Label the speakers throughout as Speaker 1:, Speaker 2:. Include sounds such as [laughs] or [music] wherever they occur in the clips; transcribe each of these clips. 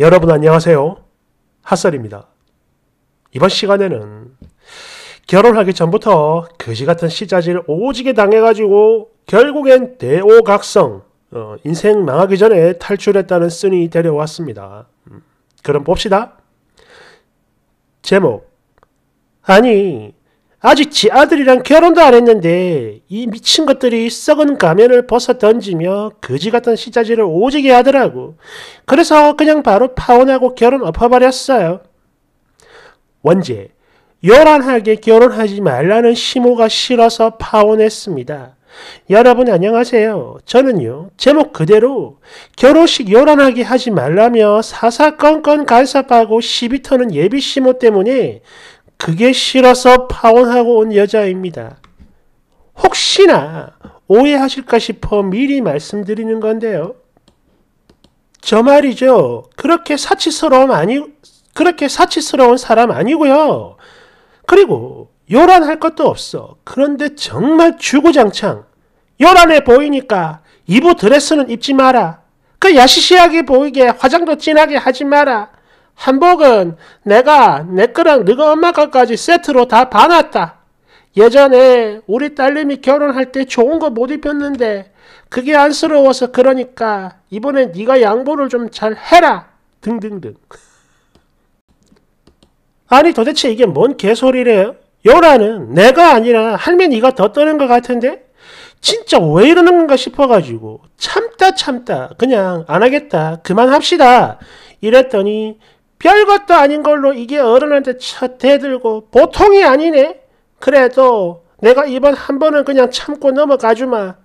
Speaker 1: 여러분 안녕하세요. 핫설입니다. 이번 시간에는 결혼하기 전부터 그지같은 시자질 오지게 당해가지고 결국엔 대오각성, 어, 인생 망하기 전에 탈출했다는 쓴이 데려왔습니다. 음, 그럼 봅시다. 제목 아니 아직 지 아들이랑 결혼도 안 했는데 이 미친 것들이 썩은 가면을 벗어 던지며 거지 같은 시자질을 오지게 하더라고. 그래서 그냥 바로 파혼하고 결혼 엎어버렸어요. 원제, 요란하게 결혼하지 말라는 시모가 싫어서 파혼했습니다. 여러분 안녕하세요. 저는요, 제목 그대로 결혼식 요란하게 하지 말라며 사사건건 간섭하고 시비 터는 예비 시모 때문에 그게 싫어서 파혼하고 온 여자입니다. 혹시나 오해하실까 싶어 미리 말씀드리는 건데요. 저 말이죠. 그렇게 사치스러움 아니, 그렇게 사치스러운 사람 아니고요. 그리고 요란할 것도 없어. 그런데 정말 주구장창 요란해 보이니까 이부 드레스는 입지 마라. 그 야시시하게 보이게 화장도 진하게 하지 마라. 한복은 내가 내 거랑 너가 엄마 거까지 세트로 다 받았다. 예전에 우리 딸내미 결혼할 때 좋은 거 못 입혔는데 그게 안쓰러워서 그러니까 이번엔 네가 양보를 좀 잘 해라. 등등등. 아니 도대체 이게 뭔 개소리래요? 요라는 내가 아니라 할머니가 더 떠는 것 같은데 진짜 왜 이러는 건가 싶어가지고 참다 참다 그냥 안 하겠다 그만합시다 이랬더니 별것도 아닌 걸로 이게 어른한테 첫 대들고 보통이 아니네. 그래도 내가 이번 한 번은 그냥 참고 넘어가주마.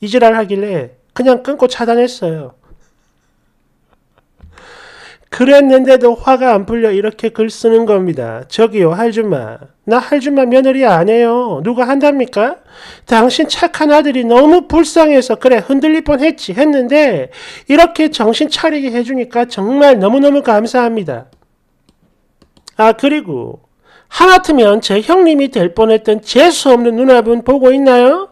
Speaker 1: 이지랄 하길래 그냥 끊고 차단했어요. 그랬는데도 화가 안 풀려 이렇게 글 쓰는 겁니다. 저기요 할줌마. 나 할줌마 며느리 아니에요. 누가 한답니까? 당신 착한 아들이 너무 불쌍해서 그래 흔들릴 뻔했지 했는데 이렇게 정신 차리게 해주니까 정말 너무너무 감사합니다. 아 그리고 하마터면 제 형님이 될 뻔했던 재수없는 누나분 보고 있나요?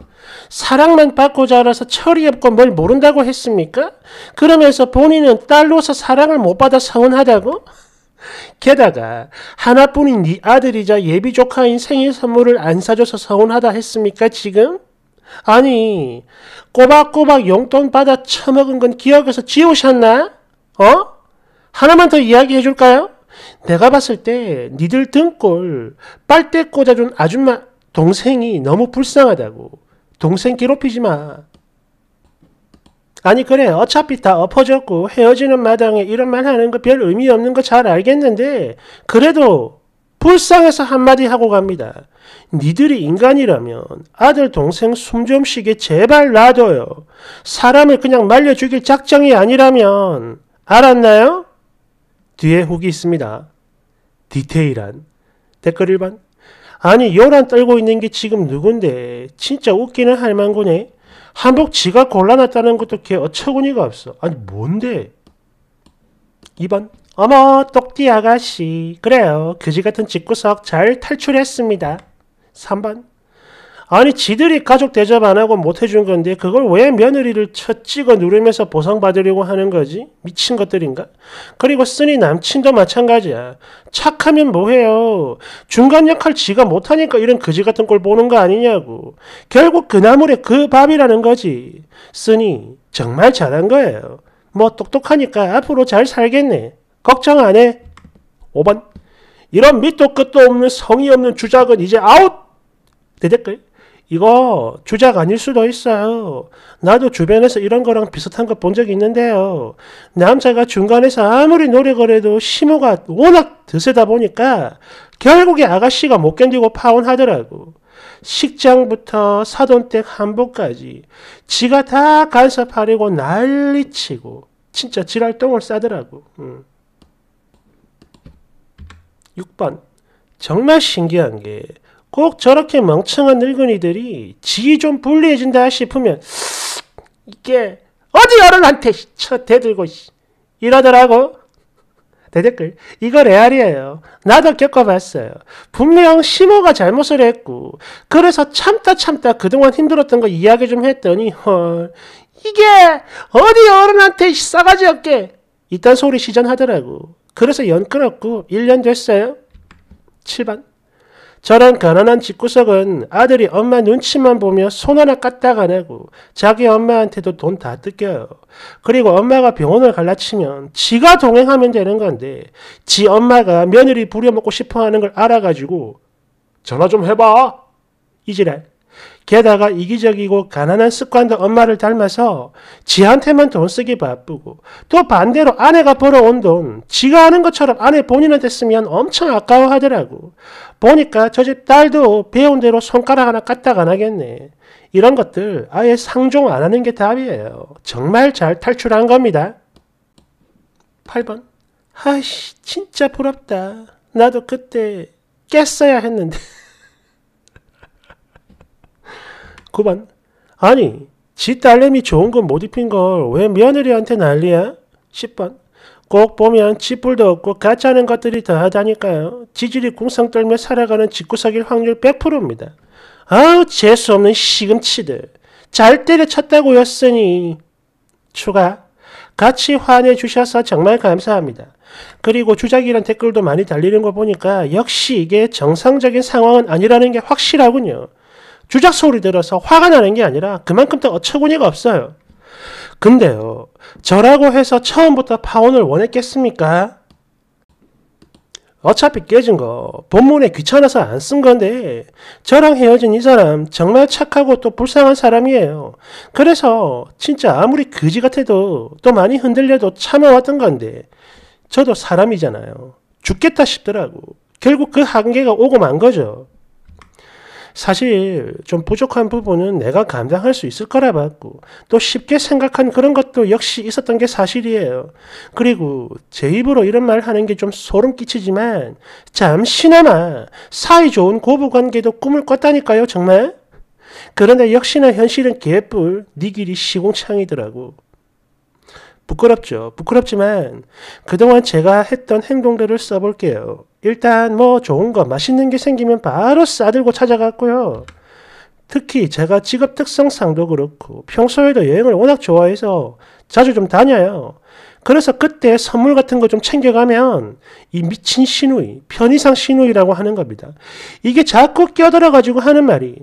Speaker 1: 사랑만 받고 자라서 철이 없고 뭘 모른다고 했습니까? 그러면서 본인은 딸로서 사랑을 못 받아 서운하다고? 게다가 하나뿐인 네 아들이자 예비 조카인 생일 선물을 안 사줘서 서운하다 했습니까 지금? 아니 꼬박꼬박 용돈 받아 처먹은 건 기억에서 지우셨나? 어? 하나만 더 이야기해 줄까요? 내가 봤을 때 니들 등골 빨대 꽂아준 아줌마 동생이 너무 불쌍하다고 동생 괴롭히지 마. 아니 그래 어차피 다 엎어졌고 헤어지는 마당에 이런 말 하는 거 별 의미 없는 거 잘 알겠는데 그래도 불쌍해서 한마디 하고 갑니다. 니들이 인간이라면 아들 동생 숨 좀 쉬게 제발 놔둬요. 사람을 그냥 말려 죽일 작정이 아니라면 알았나요? 뒤에 후기 있습니다. 디테일한 댓글 1번 아니 요란 떨고 있는 게 지금 누군데 진짜 웃기는 할망 구네 한복 지가 골라놨다는 것도 개 어처구니가 없어. 아니 뭔데? 2번 어머 똑띠 아가씨 그래요 그지 같은 집구석 잘 탈출했습니다. 3번 아니 지들이 가족 대접 안 하고 못 해준 건데 그걸 왜 며느리를 쳐 찍어 누르면서 보상받으려고 하는 거지? 미친 것들인가? 그리고 쓰니 남친도 마찬가지야. 착하면 뭐해요. 중간 역할 지가 못하니까 이런 그지 같은 걸 보는 거 아니냐고. 결국 그나물에그 밥이라는 거지. 쓰니 정말 잘한 거예요. 뭐 똑똑하니까 앞으로 잘 살겠네. 걱정 안 해. 5번 이런 밑도 끝도 없는 성의 없는 주작은 이제 아웃! 대댓글 이거 주작 아닐 수도 있어요. 나도 주변에서 이런 거랑 비슷한 거 본 적이 있는데요. 남자가 중간에서 아무리 노력을 해도 심호가 워낙 드세다 보니까 결국에 아가씨가 못 견디고 파혼하더라고. 식장부터 사돈댁 한복까지 지가 다 간섭하려고 난리치고 진짜 지랄똥을 싸더라고. 음. 6번 정말 신기한 게꼭 저렇게 멍청한 늙은이들이 지 좀 불리해진다 싶으면 이게 어디 어른한테 쳐 대들고 이러더라고. 대댓글 이거 레알이에요. 나도 겪어봤어요. 분명 시모가 잘못을 했고 그래서 참다 참다 그동안 힘들었던 거 이야기 좀 했더니 헐 이게 어디 어른한테 싸가지 없게 이딴 소리 시전하더라고. 그래서 연 끊었고 1년 됐어요. 7반 저런 가난한 집구석은 아들이 엄마 눈치만 보며 손 하나 까딱 안 하고 자기 엄마한테도 돈 다 뜯겨요. 그리고 엄마가 병원을 갈라치면 지가 동행하면 되는 건데 지 엄마가 며느리 부려먹고 싶어하는 걸 알아가지고 전화 좀 해봐. 이지랄. 게다가 이기적이고 가난한 습관도 엄마를 닮아서 지한테만 돈 쓰기 바쁘고 또 반대로 아내가 벌어온 돈 지가 하는 것처럼 아내 본인한테 쓰면 엄청 아까워하더라고. 보니까 저 집 딸도 배운 대로 손가락 하나 까딱 안 하겠네. 이런 것들 아예 상종 안 하는 게 답이에요. 정말 잘 탈출한 겁니다. 8번 아이씨 진짜 부럽다. 나도 그때 깼어야 했는데 [laughs] 9번 아니 지 딸내미 좋은 건 못 입힌 걸 왜 며느리한테 난리야? 10번 꼭 보면 지뿔도 없고 가짜는 것들이 더하다니까요. 지질이 궁상 떨며 살아가는 직구석일 확률 100%입니다. 아우 재수없는 시금치들. 잘 때려쳤다고 였으니. 추가. 같이 화내 주셔서 정말 감사합니다. 그리고 주작이란 댓글도 많이 달리는 거 보니까 역시 이게 정상적인 상황은 아니라는 게 확실하군요. 주작 소리 들어서 화가 나는 게 아니라 그만큼 더 어처구니가 없어요. 근데요, 저라고 해서 처음부터 파혼을 원했겠습니까? 어차피 깨진 거 본문에 귀찮아서 안 쓴 건데 저랑 헤어진 이 사람 정말 착하고 또 불쌍한 사람이에요. 그래서 진짜 아무리 그지 같아도 또 많이 흔들려도 참아왔던 건데 저도 사람이잖아요. 죽겠다 싶더라고. 결국 그 한계가 오고 만 거죠. 사실 좀 부족한 부분은 내가 감당할 수 있을 거라 봤고 또 쉽게 생각한 그런 것도 역시 있었던 게 사실이에요. 그리고 제 입으로 이런 말 하는 게 좀 소름 끼치지만 잠시나마 사이 좋은 고부 관계도 꿈을 꿨다니까요, 정말. 그런데 역시나 현실은 개뿔, 니 네 길이 시공창이더라고. 부끄럽죠. 부끄럽지만 그동안 제가 했던 행동들을 써볼게요. 일단 뭐 좋은 거 맛있는 게 생기면 바로 싸들고 찾아갔고요. 특히 제가 직업 특성상도 그렇고 평소에도 여행을 워낙 좋아해서 자주 좀 다녀요. 그래서 그때 선물 같은 거 좀 챙겨가면 이 미친 시누이, 편의상 시누이라고 하는 겁니다. 이게 자꾸 껴들어가지고 하는 말이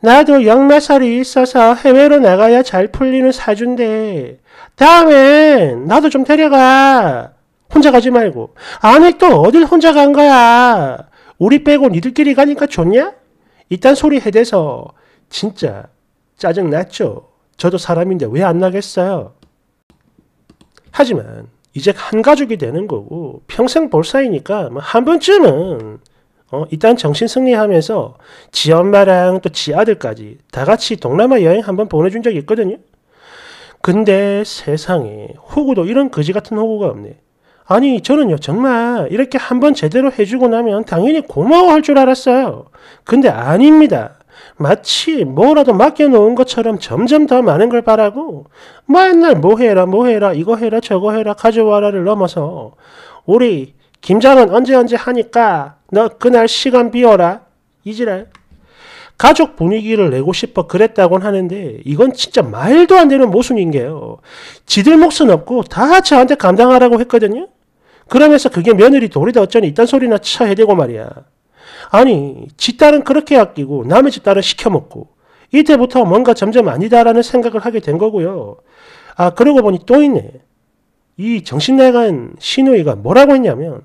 Speaker 1: 나도 역마살이 있어서 해외로 나가야 잘 풀리는 사주인데 다음엔 나도 좀 데려가. 혼자 가지 말고. 아니 또 어딜 혼자 간 거야. 우리 빼고 니들끼리 가니까 좋냐? 이딴 소리 해대서 진짜 짜증났죠. 저도 사람인데 왜 안 나겠어요? 하지만 이제 한 가족이 되는 거고 평생 볼 사이니까 뭐 한 번쯤은 어, 일단 정신 승리하면서 지 엄마랑 또 지 아들까지 다 같이 동남아 여행 한 번 보내준 적이 있거든요. 근데 세상에 호구도 이런 거지 같은 호구가 없네. 아니, 저는요, 정말 이렇게 한번 제대로 해주고 나면 당연히 고마워할 줄 알았어요. 근데 아닙니다. 마치 뭐라도 맡겨놓은 것처럼 점점 더 많은 걸 바라고 맨날 뭐 해라 뭐 해라 이거 해라 저거 해라 가져와라를 넘어서 우리 김장은 언제 언제 하니까 너 그날 시간 비워라 이지랄 가족 분위기를 내고 싶어 그랬다곤 하는데 이건 진짜 말도 안 되는 모순인 게요. 지들 몫은 없고 다 저한테 감당하라고 했거든요. 그러면서 그게 며느리 돌이다 어쩌니 이딴 소리나 차 해대고 말이야. 아니, 지 딸은 그렇게 아끼고 남의 집 딸은 시켜먹고 이때부터 뭔가 점점 아니다라는 생각을 하게 된 거고요. 아, 그러고 보니 또 있네. 이 정신나간 신우이가 뭐라고 했냐면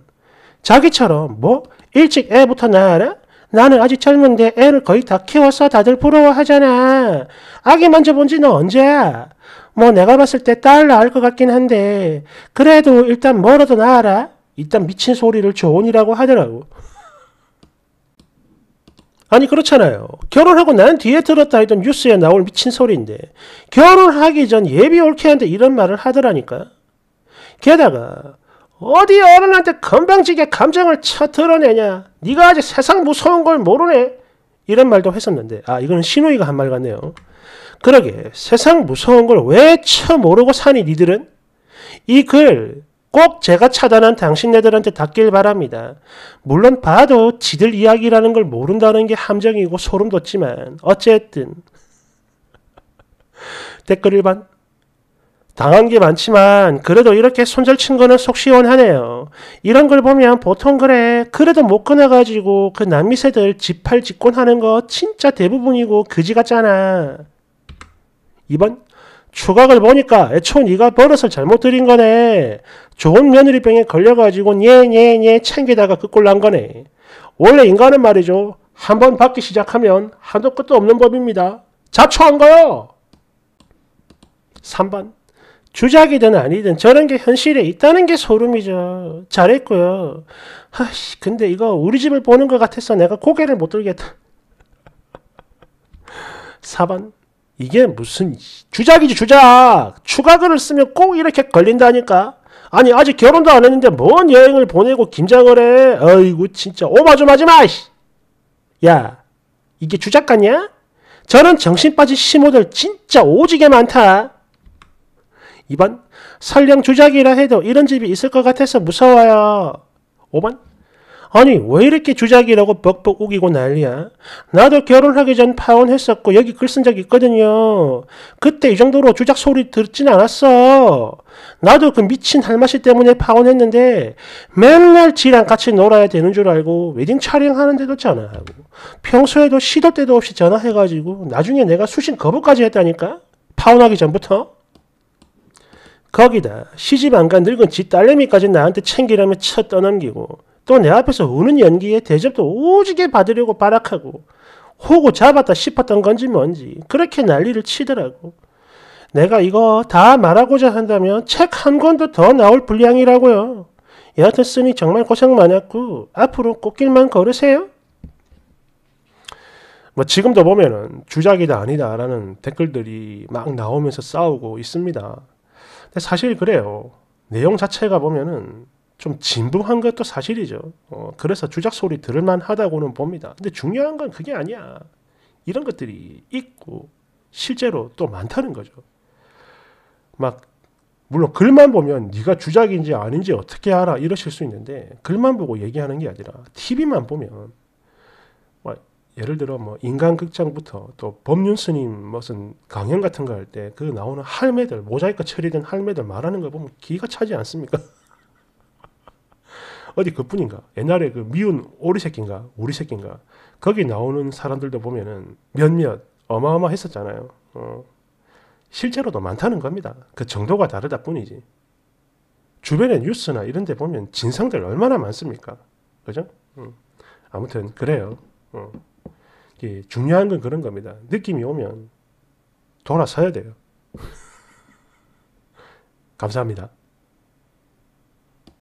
Speaker 1: 자기처럼 뭐 일찍 애부터 낳아라? 나는 아직 젊은데 애를 거의 다 키웠어. 다들 부러워하잖아. 아기 만져본 지는 언제야? 뭐 내가 봤을 때 딸 낳을 것 같긴 한데 그래도 일단 뭐라도 낳아라. 일단 미친 소리를 조언이라고 하더라고. 아니 그렇잖아요. 결혼하고 난 뒤에 들었다 해도 뉴스에 나올 미친 소리인데 결혼하기 전 예비 올케한테 이런 말을 하더라니까. 게다가 어디 어른한테 건방지게 감정을 쳐 드러내냐. 네가 아직 세상 무서운 걸 모르네. 이런 말도 했었는데 아 이거는 신우이가 한 말 같네요. 그러게 세상 무서운 걸 왜 쳐 모르고 사니 니들은? 이 글 꼭 제가 차단한 당신네들한테 닿길 바랍니다. 물론 봐도 지들 이야기라는 걸 모른다는 게 함정이고 소름 돋지만 어쨌든 [laughs] 댓글 1번 당한 게 많지만 그래도 이렇게 손절친 거는 속 시원하네요. 이런 걸 보면 보통 그래 그래도 못 끊어가지고 그 남미새들 지팔집권하는 거 진짜 대부분이고 그지 같잖아. 2번 추각을 보니까 애초 네가 버릇을 잘못 들인 거네. 좋은 며느리병에 걸려가지고 예예예 챙기다가 그꼴난 거네. 원래 인간은 말이죠. 한 번 받기 시작하면 한도 끝도 없는 법입니다. 자초한 거요. 3번 주작이든 아니든 저런 게 현실에 있다는 게 소름이죠. 잘했고요. 아씨, 근데 이거 우리 집을 보는 것 같아서 내가 고개를 못 들겠다. 4번. [laughs] 이게 무슨 주작이지 주작. 추가글을 쓰면 꼭 이렇게 걸린다니까. 아니 아직 결혼도 안 했는데 뭔 여행을 보내고 김장을 해. 어이구 진짜 오바 좀 하지 마. 야 이게 주작 같냐? 저는 정신 빠진 시모들 진짜 오지게 많다. 2번 설령 주작이라 해도 이런 집이 있을 것 같아서 무서워요. 5번 아니 왜 이렇게 주작이라고 벅벅 우기고 난리야? 나도 결혼하기 전 파혼했었고 여기 글쓴적 있거든요. 그때 이 정도로 주작 소리 듣진 않았어. 나도 그 미친 할마씨 때문에 파혼했는데 맨날 지랑 같이 놀아야 되는 줄 알고 웨딩 촬영하는데도 전화하고 평소에도 시도 때도 없이 전화해가지고 나중에 내가 수신 거부까지 했다니까? 파혼하기 전부터? 거기다 시집 안간 늙은 지 딸내미까지 나한테 챙기라며 쳐 떠넘기고 또 내 앞에서 우는 연기에 대접도 오지게 받으려고 발악하고 호구 잡았다 싶었던 건지 뭔지 그렇게 난리를 치더라고. 내가 이거 다 말하고자 한다면 책 한 권도 더 나올 분량이라고요. 여하튼 쓰니 정말 고생 많았고 앞으로 꽃길만 걸으세요. 뭐 지금도 보면은 주작이다 아니다라는 댓글들이 막 나오면서 싸우고 있습니다. 근데 사실 그래요. 내용 자체가 보면은 좀 진부한 것도 사실이죠. 어, 그래서 주작 소리 들을만 하다고는 봅니다. 근데 중요한 건 그게 아니야. 이런 것들이 있고 실제로 또 많다는 거죠. 막 물론 글만 보면 네가 주작인지 아닌지 어떻게 알아 이러실 수 있는데 글만 보고 얘기하는 게 아니라 TV만 보면 예를 들어 뭐 인간극장부터 또 법륜스님 무슨 강연 같은 거 할 때 그 나오는 할매들 모자이크 처리된 할매들 말하는 거 보면 기가 차지 않습니까? [laughs] 어디 그뿐인가? 옛날에 그 미운 오리 새끼인가 우리 새끼인가 거기 나오는 사람들도 보면은 몇몇 어마어마했었잖아요. 어. 실제로도 많다는 겁니다. 그 정도가 다르다 뿐이지. 주변의 뉴스나 이런 데 보면 진상들 얼마나 많습니까? 그죠? 음. 아무튼 그래요. 음. 예, 중요한 건 그런 겁니다. 느낌이 오면 돌아서야 돼요. [laughs] 감사합니다.